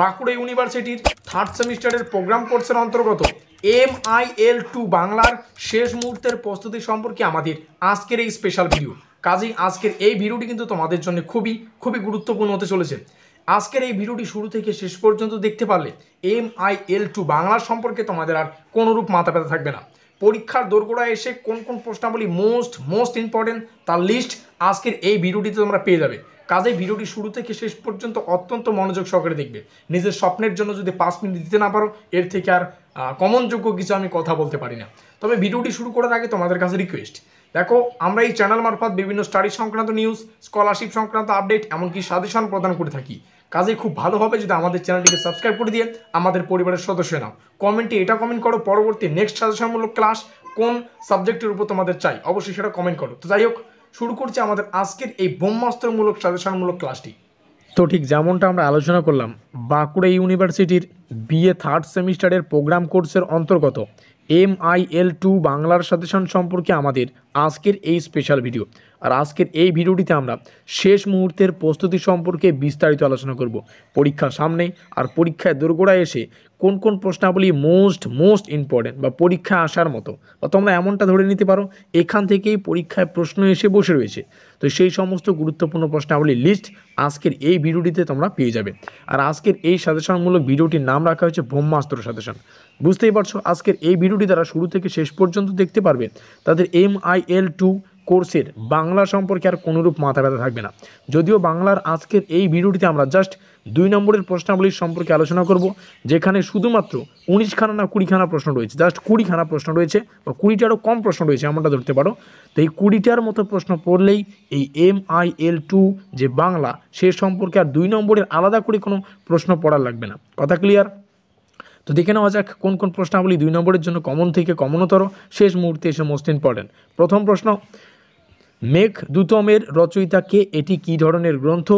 বাঁকুড়া ইউনিভার্সিটির থার্ড সেমিস্টারের প্রোগ্রাম কোর্সের অন্তর্গত এম আই এল টু বাংলার শেষ মুহূর্তের প্রস্তুতি সম্পর্কে আমাদের আজকের এই স্পেশাল ভিডিও কাজেই আজকের এই ভিডিওটি কিন্তু তোমাদের জন্য খুবই খুবই গুরুত্বপূর্ণ হতে চলেছে আজকের এই ভিডিওটি শুরু থেকে শেষ পর্যন্ত দেখতে পারলে এম আই এল টু বাংলার সম্পর্কে তোমাদের আর কোনোরূপ মাথা ব্যথা থাকবে না পরীক্ষার দোরগোড়ায় এসে কোন কোন প্রশ্নাবলী মোস্ট মোস্ট ইম্পর্টেন্ট তার লিস্ট আজকের এই ভিডিওটিতে তোমরা পেয়ে যাবে কাজে ভিডিওটি শুরু থেকে শেষ পর্যন্ত অত্যন্ত মনোযোগ সহকারে দেখবে নিজের স্বপ্নের জন্য যদি পাঁচ মিনিট দিতে না পারো এর থেকে আর কমনযোগ্য কিছু আমি কথা বলতে পারি না তবে ভিডিওটি শুরু করার আগে তোমাদের কাছে রিকোয়েস্ট দেখো আমরা এই চ্যানেল মারফত বিভিন্ন স্টাডি সংক্রান্ত নিউজ স্কলারশিপ সংক্রান্ত আপডেট এমনকি সাজেশন প্রদান করে থাকি কাজে খুব ভালো হবে যদি আমাদের চ্যানেলটিকে সাবস্ক্রাইব করে দিয়ে আমাদের পরিবারের সদস্য নাও কমেন্টে এটা কমেন্ট করো পরবর্তী নেক্সট সাজেশনমূলক ক্লাস কোন সাবজেক্টের উপর তোমাদের চাই অবশ্যই সেটা কমেন্ট করো তো যাই হোক শুরু করছি আমাদের আজকের এই ব্রহ্মাস্ত্রমূলক সাজেশনমূলক ক্লাসটি তো ঠিক যেমনটা আমরা আলোচনা করলাম বাঁকুড়া ইউনিভার্সিটির বিএ থার্ড সেমিস্টারের প্রোগ্রাম কোর্সের অন্তর্গত এম আই এল টু বাংলার সাজেশন সম্পর্কে আমাদের আজকের এই স্পেশাল ভিডিও আর আজকের এই ভিডিওটিতে আমরা শেষ মুহূর্তের প্রস্তুতি সম্পর্কে বিস্তারিত আলোচনা করব পরীক্ষা সামনে আর পরীক্ষায় দোরগোড়ায় এসে কোন কোন প্রশ্নাবলী মোস্ট মোস্ট ইম্পর্ট্যান্ট বা পরীক্ষা আসার মতো বা তোমরা এমনটা ধরে নিতে পারো এখান থেকেই পরীক্ষায় প্রশ্ন এসে বসে রয়েছে তো সেই সমস্ত গুরুত্বপূর্ণ প্রশ্নাবলীর লিস্ট আজকের এই ভিডিওটিতে তোমরা পেয়ে যাবে আর আজকের এই সাজেশনমূলক ভিডিওটির নাম রাখা হয়েছে ব্রহ্মাস্ত্র সাজেশন বুঝতেই পারছো আজকের এই ভিডিওটি তারা শুরু থেকে শেষ পর্যন্ত দেখতে পারবে তাদের এম আই এল টু কোর্সের বাংলা সম্পর্কে আর কোনোরূপ মাথা ব্যথা থাকবে না যদিও বাংলার আজকের এই ভিডিওটিতে আমরা জাস্ট দুই নম্বরের প্রশ্নাবলীর সম্পর্কে আলোচনা করব যেখানে শুধুমাত্র উনিশখানা না কুড়িখানা প্রশ্ন রয়েছে জাস্ট কুড়িখানা প্রশ্ন রয়েছে বা কুড়িটারও কম প্রশ্ন রয়েছে এমনটা ধরতে পারো তো এই কুড়িটার মতো প্রশ্ন পড়লেই এই এম আই এল টু যে বাংলা সে সম্পর্কে আর দুই নম্বরের আলাদা করে কোনো প্রশ্ন পড়ার লাগবে না কথা ক্লিয়ার তো দেখে নেওয়া যাক কোন কোন প্রশ্নাবলী দুই নম্বরের জন্য কমন থেকে কমনতর শেষ মুহূর্তে এসে মোস্ট ইম্পর্টেন্ট প্রথম প্রশ্ন মেঘ রচয়িতা রচয়িতাকে এটি কি ধরনের গ্রন্থ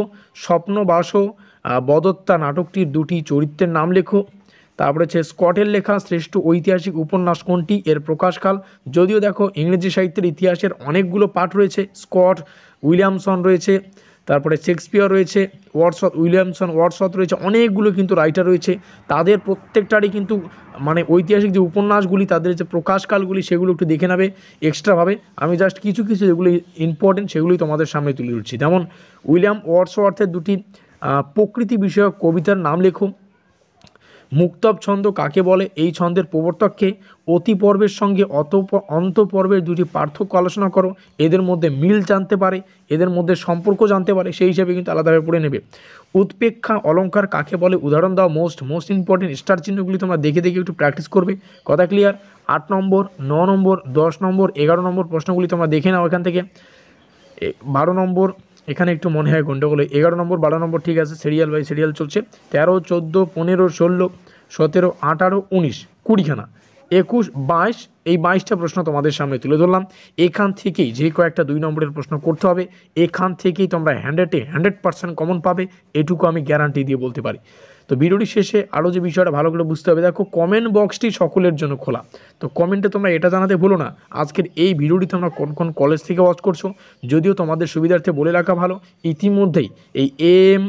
স্বপ্নবাস বদত্তা নাটকটির দুটি চরিত্রের নাম লেখো তারপরে হচ্ছে স্কটের লেখা শ্রেষ্ঠ ঐতিহাসিক উপন্যাস কোনটি এর প্রকাশকাল যদিও দেখো ইংরেজি সাহিত্যের ইতিহাসের অনেকগুলো পাঠ রয়েছে স্কট উইলিয়ামসন রয়েছে তারপরে শেক্সপিয়ার রয়েছে ওয়ার্ডসথ উইলিয়ামসন ওয়ার্ডসথ রয়েছে অনেকগুলো কিন্তু রাইটার রয়েছে তাদের প্রত্যেকটারই কিন্তু মানে ঐতিহাসিক যে উপন্যাসগুলি তাদের যে প্রকাশকালগুলি সেগুলো একটু দেখে নেবে এক্সট্রাভাবে আমি জাস্ট কিছু কিছু যেগুলি ইম্পর্টেন্ট সেগুলি তোমাদের সামনে তুলে ধরছি যেমন উইলিয়াম ওয়ার্ডসওয়ার্থের দুটি প্রকৃতি বিষয়ক কবিতার নাম লেখো মুক্তব ছন্দ কাকে বলে এই ছন্দের প্রবর্তককে অতিপর্বের সঙ্গে অত অন্তপর্বের দুটি পার্থক্য আলোচনা করো এদের মধ্যে মিল জানতে পারে এদের মধ্যে সম্পর্ক জানতে পারে সেই হিসেবে কিন্তু আলাদাভাবে পড়ে নেবে উৎপেক্ষা অলঙ্কার কাকে বলে উদাহরণ দাও মোস্ট মোস্ট ইম্পর্টেন্ট স্টার চিহ্নগুলি তোমরা দেখে দেখে একটু প্র্যাকটিস করবে কথা ক্লিয়ার আট নম্বর ন নম্বর দশ নম্বর এগারো নম্বর প্রশ্নগুলি তোমরা দেখে নাও এখান থেকে বারো নম্বর এখানে একটু মনে হয় গন্ডগোল এগারো নম্বর বারো নম্বর ঠিক আছে সিরিয়াল বাই সিরিয়াল চলছে তেরো চোদ্দো পনেরো ষোলো সতেরো আঠারো উনিশ কুড়িখানা একুশ বাইশ এই বাইশটা প্রশ্ন তোমাদের সামনে তুলে ধরলাম এখান থেকেই যে কয়েকটা দুই নম্বরের প্রশ্ন করতে হবে এখান থেকেই তোমরা হ্যান্ড্রেডে হান্ড্রেড পার্সেন্ট কমন পাবে এটুকু আমি গ্যারান্টি দিয়ে বলতে পারি তো ভিডিওটি শেষে আরও যে বিষয়টা ভালো করে বুঝতে হবে দেখো কমেন্ট বক্সটি সকলের জন্য খোলা তো কমেন্টে তোমরা এটা জানাতে ভুলো না আজকের এই ভিডিওটি তোমরা কোন কোন কলেজ থেকে ওয়াচ করছো যদিও তোমাদের সুবিধার্থে বলে রাখা ভালো ইতিমধ্যেই এই এম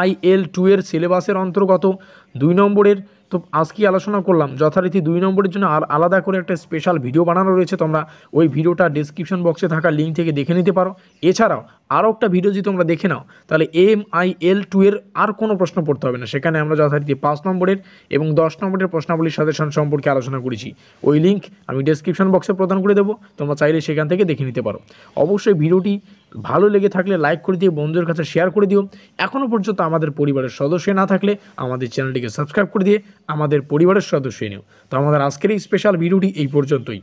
আইএল টু এর সিলেবাসের অন্তর্গত দুই নম্বরের তো আজকে আলোচনা করলাম যথারীতি দুই নম্বরের জন্য আর আলাদা করে একটা স্পেশাল ভিডিও বানানো রয়েছে তোমরা ওই ভিডিওটা ডিসক্রিপশন বক্সে থাকা লিঙ্ক থেকে দেখে নিতে পারো এছাড়াও আরও একটা ভিডিও যদি তোমরা দেখে নাও তাহলে এম আই এল টু এর আর কোনো প্রশ্ন পড়তে হবে না সেখানে আমরা যথারীতি পাঁচ নম্বরের এবং দশ নম্বরের প্রশ্নাবলীর সাথে সম্পর্কে আলোচনা করেছি ওই লিঙ্ক আমি ডিসক্রিপশন বক্সে প্রদান করে দেবো তোমরা চাইলে সেখান থেকে দেখে নিতে পারো অবশ্যই ভিডিওটি ভালো লেগে থাকলে লাইক করে দিও বন্ধুদের কাছে শেয়ার করে দিও এখনও পর্যন্ত আমাদের পরিবারের সদস্য না থাকলে আমাদের চ্যানেলটিকে সাবস্ক্রাইব করে দিয়ে আমাদের পরিবারের সদস্য নিও তো আমাদের আজকের এই স্পেশাল ভিডিওটি এই পর্যন্তই